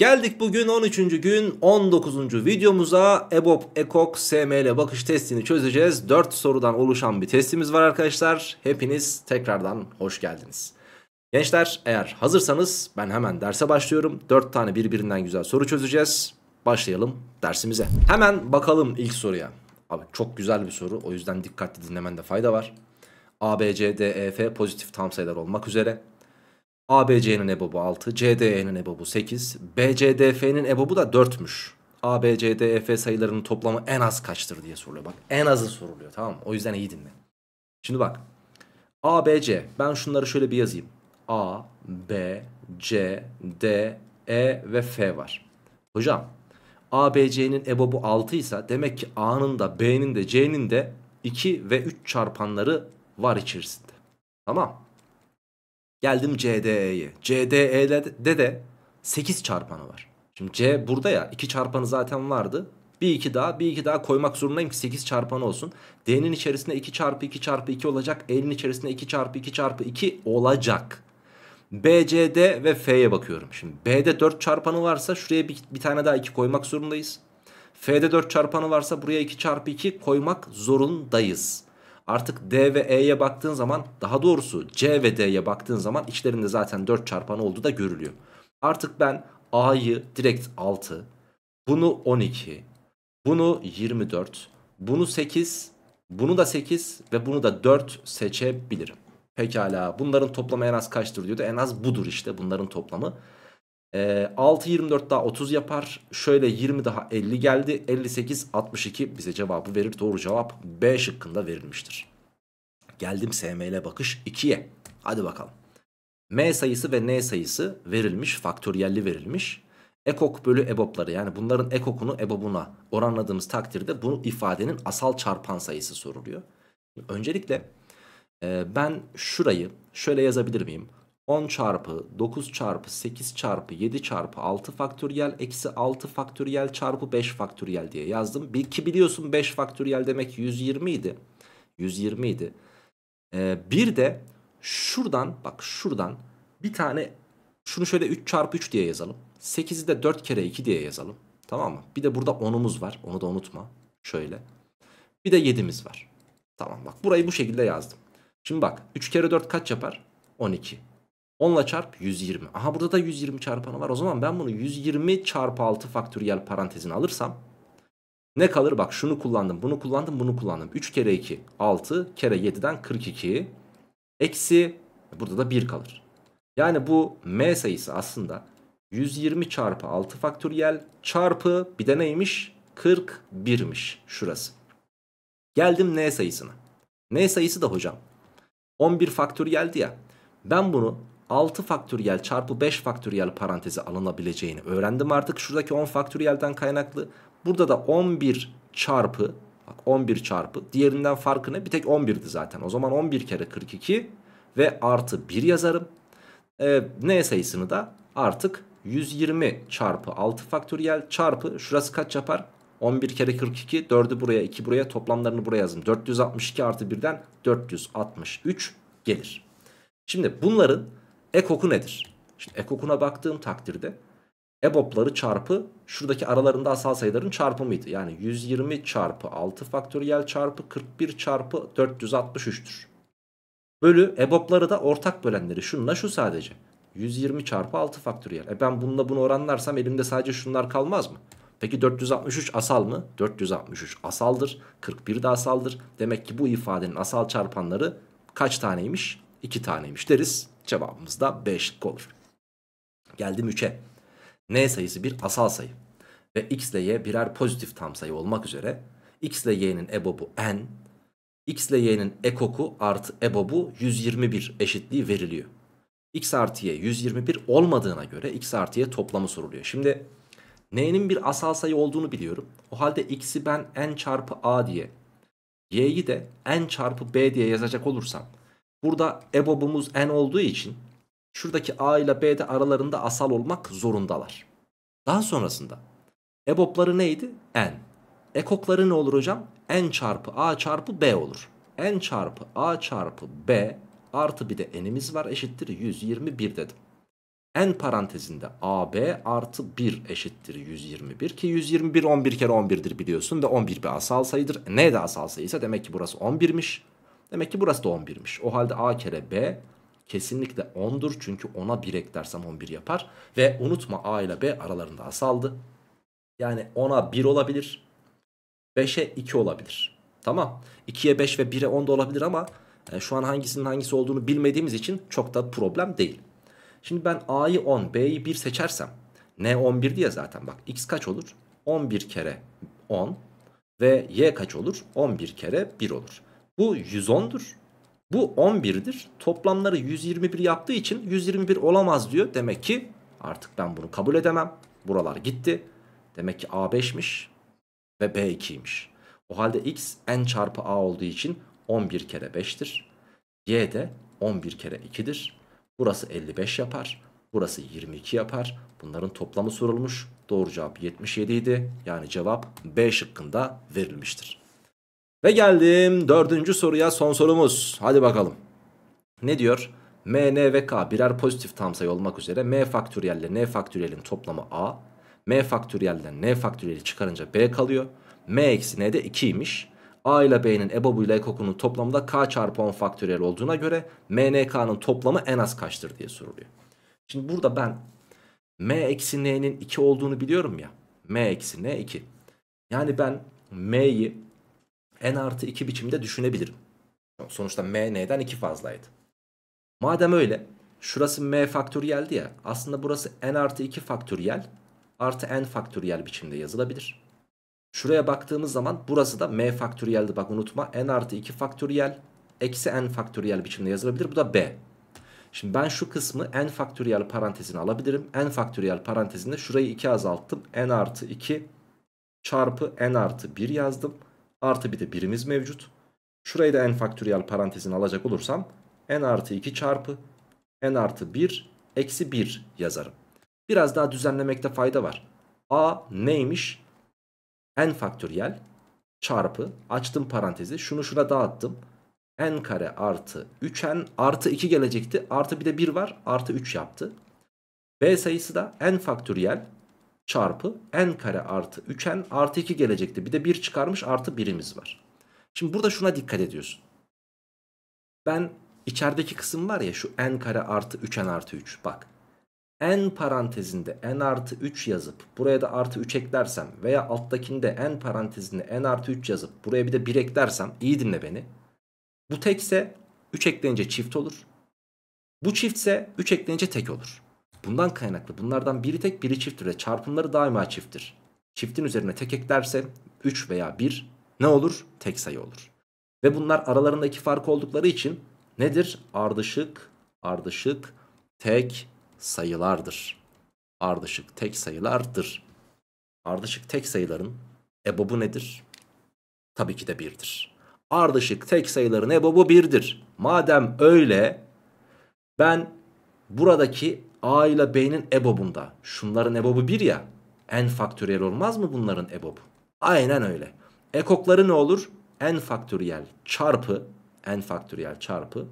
Geldik bugün 13. gün 19. videomuza EBOB EKOK SML bakış testini çözeceğiz. 4 sorudan oluşan bir testimiz var arkadaşlar. Hepiniz tekrardan hoş geldiniz. Gençler eğer hazırsanız ben hemen derse başlıyorum. 4 tane birbirinden güzel soru çözeceğiz. Başlayalım dersimize. Hemen bakalım ilk soruya. Abi çok güzel bir soru o yüzden dikkatli dinlemende fayda var. A, B, C, D, E, F pozitif tam sayılar olmak üzere ABC'nin ebobu 6, CDE'nin ebobu 8, BCDF'nin ebobu da 4'müş. A, B, e, sayılarının toplamı en az kaçtır diye soruluyor. Bak en azı soruluyor tamam mı? O yüzden iyi dinle. Şimdi bak. ABC. Ben şunları şöyle bir yazayım. A, B, C, D, E ve F var. Hocam ABC'nin B, ebobu 6 ise demek ki A'nın da B'nin de C'nin de 2 ve 3 çarpanları var içerisinde. Tamam. Geldim CDE'ye. CDE'de de 8 çarpanı var. Şimdi C burada ya 2 çarpanı zaten vardı. Bir iki daha bir iki daha koymak zorundayım ki 8 çarpanı olsun. D'nin içerisinde 2 çarpı 2 çarpı 2 olacak. E'nin içerisinde 2 çarpı 2 çarpı 2 olacak. BCD ve F'ye bakıyorum. Şimdi B'de 4 çarpanı varsa şuraya bir, bir tane daha 2 koymak zorundayız. F'de 4 çarpanı varsa buraya 2 çarpı 2 koymak zorundayız. Artık D ve E'ye baktığın zaman daha doğrusu C ve D'ye baktığın zaman içlerinde zaten 4 çarpanı olduğu da görülüyor. Artık ben A'yı direkt 6, bunu 12, bunu 24, bunu 8, bunu da 8 ve bunu da 4 seçebilirim. Pekala bunların toplamı en az kaçtır diyordu. En az budur işte bunların toplamı. E, 6-24 daha 30 yapar. Şöyle 20 daha 50 geldi. 58-62 bize cevabı verir. Doğru cevap B şıkkında verilmiştir. Geldim SML bakış 2'ye. Hadi bakalım. M sayısı ve N sayısı verilmiş. Faktöriyelli verilmiş. Ekok bölü EBOB'ları yani bunların ekokunu EBOB'una oranladığımız takdirde bu ifadenin asal çarpan sayısı soruluyor. Öncelikle e, ben şurayı şöyle yazabilir miyim? 10 çarpı 9 çarpı 8 çarpı 7 çarpı 6 faktöriyel eksi 6 faktöriyel çarpı 5 faktöriyel diye yazdım. Bil ki biliyorsun 5 faktöriyel demek 120 idi. 120 idi. Ee, bir de şuradan bak şuradan bir tane şunu şöyle 3 çarpı 3 diye yazalım. 8'i de 4 kere 2 diye yazalım. Tamam mı? Bir de burada 10'umuz var. Onu da unutma. Şöyle. Bir de 7'miz var. Tamam bak burayı bu şekilde yazdım. Şimdi bak 3 kere 4 kaç yapar? 12. 10 ile çarp 120. Aha burada da 120 çarpanı var. O zaman ben bunu 120 çarpı 6 faktöriyel parantezine alırsam ne kalır? Bak şunu kullandım, bunu kullandım, bunu kullandım. 3 kere 2 6 kere 7'den 42 eksi burada da 1 kalır. Yani bu m sayısı aslında 120 çarpı 6 faktöriyel çarpı bir de neymiş? 41'miş şurası. Geldim n sayısına. N sayısı da hocam 11 faktöriyeldi ya. Ben bunu 6 faktöriyel çarpı 5 faktöriyel parantezi alınabileceğini öğrendim artık. Şuradaki 10 faktöriyelden kaynaklı. Burada da 11 çarpı bak 11 çarpı diğerinden farkı ne? Bir tek 11'di zaten. O zaman 11 kere 42 ve artı 1 yazarım. Ee, ne sayısını da artık 120 çarpı 6 faktöriyel çarpı şurası kaç yapar? 11 kere 42 4'ü buraya 2 buraya toplamlarını buraya yazdım. 462 artı 1'den 463 gelir. Şimdi bunların ekoku nedir? Şimdi ekokuna baktığım takdirde ebopları çarpı şuradaki aralarında asal sayıların çarpımıydı. Yani 120 çarpı 6 faktöriyel çarpı 41 çarpı 463'tür. Bölü ebopları da ortak bölenleri şununla şu sadece. 120 çarpı 6 faktöriyel. E ben bununla bunu oranlarsam elimde sadece şunlar kalmaz mı? Peki 463 asal mı? 463 asaldır. 41 de asaldır. Demek ki bu ifadenin asal çarpanları kaç taneymiş? 2 taneymiş deriz. Cevabımız da 5'lik olur. Geldim 3'e. N sayısı bir asal sayı. Ve x ile y birer pozitif tam sayı olmak üzere x ile y'nin ebobu n, x ile y'nin ekoku artı ebobu 121 eşitliği veriliyor. x artı y 121 olmadığına göre x artı y toplamı soruluyor. Şimdi n'nin bir asal sayı olduğunu biliyorum. O halde x'i ben n çarpı a diye, y'yi de n çarpı b diye yazacak olursam Burada EBOB'umuz n olduğu için şuradaki a ile b'de aralarında asal olmak zorundalar. Daha sonrasında EBOB'ları neydi? n. Ekokları ne olur hocam? n çarpı a çarpı b olur. n çarpı a çarpı b artı bir de n'imiz var eşittir 121 dedim. n parantezinde ab artı 1 eşittir 121 ki 121 11 kere 11'dir biliyorsun ve 11 bir asal sayıdır. n de asal sayıysa demek ki burası 11'miş. Demek ki burası da 11'miş. O halde A kere B kesinlikle 10'dur. Çünkü 10'a 1 eklersem 11 yapar. Ve unutma A ile B aralarında asaldı. Yani 10'a 1 olabilir. 5'e 2 olabilir. Tamam. 2'ye 5 ve 1'e 10 da olabilir ama yani e, şu an hangisinin hangisi olduğunu bilmediğimiz için çok da problem değil. Şimdi ben A'yı 10, B'yi 1 seçersem N 11 diye zaten bak X kaç olur? 11 kere 10 ve Y kaç olur? 11 kere 1 olur. Bu 110'dur. Bu 11'dir. Toplamları 121 yaptığı için 121 olamaz diyor. Demek ki artık ben bunu kabul edemem. Buralar gitti. Demek ki A5'miş ve B2'ymiş. O halde x n çarpı a olduğu için 11 kere 5'tir. Y de 11 kere 2'dir. Burası 55 yapar. Burası 22 yapar. Bunların toplamı sorulmuş. Doğru cevap 77 idi. Yani cevap B şıkkında verilmiştir. Ve geldim dördüncü soruya son sorumuz. Hadi bakalım. Ne diyor? M, N ve K birer pozitif tam sayı olmak üzere M faktöriyel ile N faktöriyelin toplamı A. M faktöriyel ile N faktöriyeli çıkarınca B kalıyor. M eksi N de 2'ymiş. A ile B'nin EBOB'u ile ekokunun toplamı da K çarpı 10 faktöriyel olduğuna göre M, N, K'nın toplamı en az kaçtır diye soruluyor. Şimdi burada ben M eksi N'nin 2 olduğunu biliyorum ya. M eksi N 2. Yani ben M'yi n artı 2 biçimde düşünebilirim. Sonuçta m n'den 2 fazlaydı. Madem öyle şurası m faktöriyeldi ya aslında burası n artı 2 faktöriyel artı n faktöriyel biçimde yazılabilir. Şuraya baktığımız zaman burası da m faktöriyeldi bak unutma n artı 2 faktöriyel eksi n faktöriyel biçimde yazılabilir bu da b. Şimdi ben şu kısmı n faktöriyel parantezine alabilirim. n faktöriyel parantezinde şurayı 2 azalttım. n artı 2 çarpı n artı 1 yazdım. Artı bir de birimiz mevcut. Şurayı da n faktöriyel parantezin alacak olursam n artı 2 çarpı n artı 1 eksi 1 yazarım. Biraz daha düzenlemekte fayda var. a neymiş? n faktöriyel çarpı açtım parantezi şunu şuna dağıttım. n kare artı 3n artı 2 gelecekti. Artı bir de 1 var artı 3 yaptı. b sayısı da n faktöriyel çarpı n kare artı 3n artı 2 gelecekti. Bir de 1 çıkarmış artı 1'imiz var. Şimdi burada şuna dikkat ediyorsun. Ben içerideki kısım var ya şu n kare artı 3n artı 3 bak. n parantezinde n artı 3 yazıp buraya da artı 3 eklersem veya alttakinde n parantezinde n artı 3 yazıp buraya bir de 1 eklersem iyi dinle beni. Bu tekse 3 eklenince çift olur. Bu çiftse 3 eklenince tek olur. Bundan kaynaklı bunlardan biri tek biri çifttir ve çarpımları daima çifttir. Çiftin üzerine tek eklerse 3 veya 1 ne olur? Tek sayı olur. Ve bunlar aralarındaki fark oldukları için nedir? Ardışık, ardışık, tek sayılardır. Ardışık tek sayılardır. Ardışık tek sayıların ebobu nedir? Tabii ki de birdir. Ardışık tek sayıların ebobu birdir. Madem öyle ben buradaki A ile B'nin ebobunda. Şunların ebobu 1 ya. N faktöriyel olmaz mı bunların ebobu? Aynen öyle. Ekokları ne olur? N faktöriyel çarpı N faktöriyel çarpı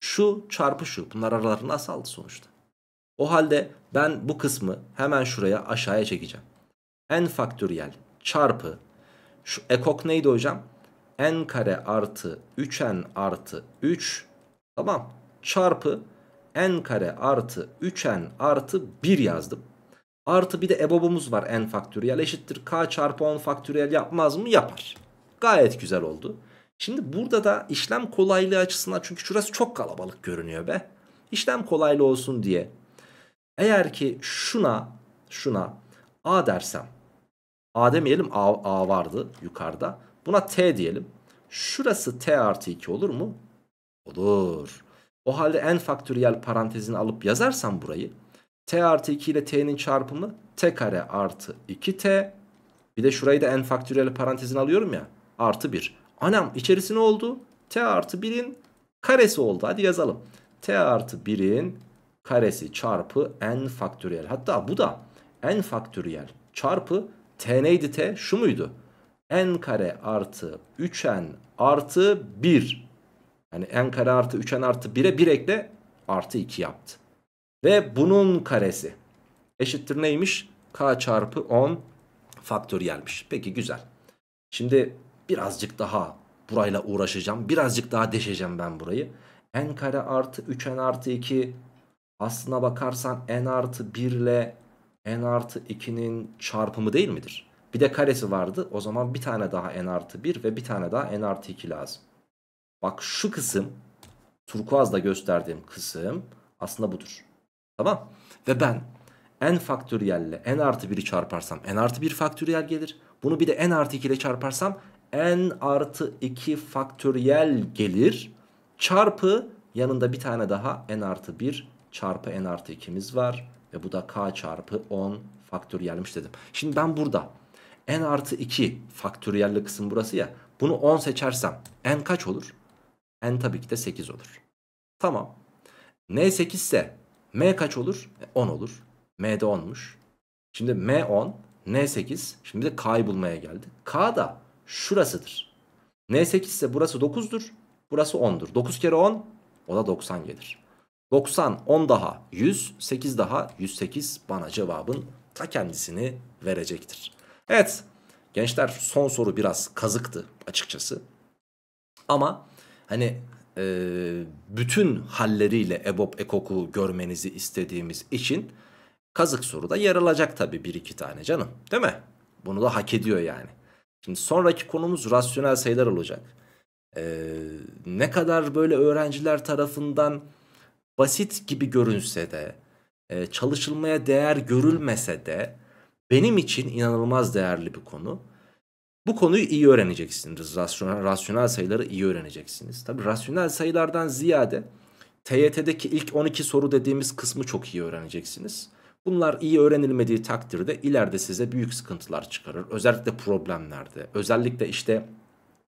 şu çarpı şu. Bunlar aralarında asaldı sonuçta. O halde ben bu kısmı hemen şuraya aşağıya çekeceğim. N faktöriyel çarpı şu ekok neydi hocam? N kare artı 3N artı 3 tamam çarpı n kare artı 3n artı 1 yazdım. Artı bir de ebobumuz var n faktöriyel eşittir k çarpı 10 faktöriyel yapmaz mı? Yapar. Gayet güzel oldu. Şimdi burada da işlem kolaylığı açısından çünkü şurası çok kalabalık görünüyor be. İşlem kolaylı olsun diye. Eğer ki şuna şuna a dersem a demeyelim a, a vardı yukarıda. Buna t diyelim. Şurası t artı 2 olur mu? Olur. O halde n faktöriyel parantezini alıp yazarsam burayı t artı 2 ile t'nin çarpımı t kare artı 2t bir de şurayı da n faktöriyel parantezini alıyorum ya artı 1. Anam içerisi ne oldu? t artı 1'in karesi oldu hadi yazalım. t artı 1'in karesi çarpı n faktöriyel hatta bu da n faktöriyel çarpı t neydi t şu muydu? n kare artı 3n artı 1 yani n kare artı 3n artı 1'e 1 ekle artı 2 yaptı. Ve bunun karesi eşittir neymiş? k çarpı 10 faktöriyelmiş. Peki güzel. Şimdi birazcık daha burayla uğraşacağım. Birazcık daha deşeceğim ben burayı. n kare artı 3n artı 2 aslına bakarsan n artı 1 ile n artı 2'nin çarpımı değil midir? Bir de karesi vardı. O zaman bir tane daha n artı 1 ve bir tane daha n artı 2 lazım. Bak şu kısım turkuazla gösterdiğim kısım aslında budur. Tamam. Ve ben n faktöriyelle n artı 1'i çarparsam n artı 1 faktöriyel gelir. Bunu bir de n artı 2 ile çarparsam n artı 2 faktöriyel gelir. Çarpı yanında bir tane daha n artı 1 çarpı n artı 2'miz var. Ve bu da k çarpı 10 faktöriyelmiş dedim. Şimdi ben burada n artı 2 faktöriyelli kısım burası ya. Bunu 10 seçersem n kaç olur? n tabii ki de 8 olur. Tamam. n 8 ise m kaç olur? E, 10 olur. m de 10'muş. Şimdi m 10, n 8. Şimdi de k'yı bulmaya geldi. k da şurasıdır. n 8 ise burası 9'dur. Burası 10'dur. 9 kere 10 o da 90 gelir. 90, 10 daha 100, 8 daha 108 bana cevabın ta kendisini verecektir. Evet gençler son soru biraz kazıktı açıkçası. Ama hani e, bütün halleriyle EBOP EKOK'u görmenizi istediğimiz için kazık soruda yer alacak tabii bir iki tane canım değil mi? Bunu da hak ediyor yani. Şimdi sonraki konumuz rasyonel sayılar olacak. Ee, ne kadar böyle öğrenciler tarafından basit gibi görünse de e, çalışılmaya değer görülmese de benim için inanılmaz değerli bir konu. Bu konuyu iyi öğreneceksiniz. Rasyonel, rasyonel sayıları iyi öğreneceksiniz. Tabi rasyonel sayılardan ziyade TYT'deki ilk 12 soru dediğimiz kısmı çok iyi öğreneceksiniz. Bunlar iyi öğrenilmediği takdirde ileride size büyük sıkıntılar çıkarır. Özellikle problemlerde. Özellikle işte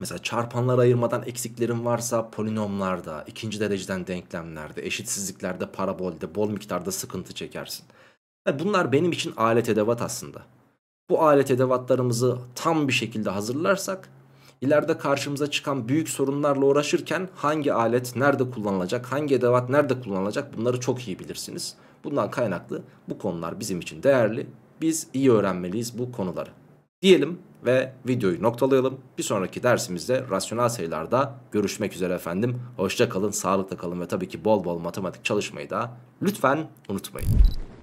mesela çarpanlar ayırmadan eksiklerin varsa polinomlarda, ikinci dereceden denklemlerde, eşitsizliklerde, parabolde bol miktarda sıkıntı çekersin. Bunlar benim için alet edevat aslında bu alet edevatlarımızı tam bir şekilde hazırlarsak ileride karşımıza çıkan büyük sorunlarla uğraşırken hangi alet nerede kullanılacak, hangi edevat nerede kullanılacak bunları çok iyi bilirsiniz. Bundan kaynaklı bu konular bizim için değerli. Biz iyi öğrenmeliyiz bu konuları. Diyelim ve videoyu noktalayalım. Bir sonraki dersimizde rasyonel sayılarda görüşmek üzere efendim. Hoşça kalın, sağlıkla kalın ve tabii ki bol bol matematik çalışmayı da lütfen unutmayın.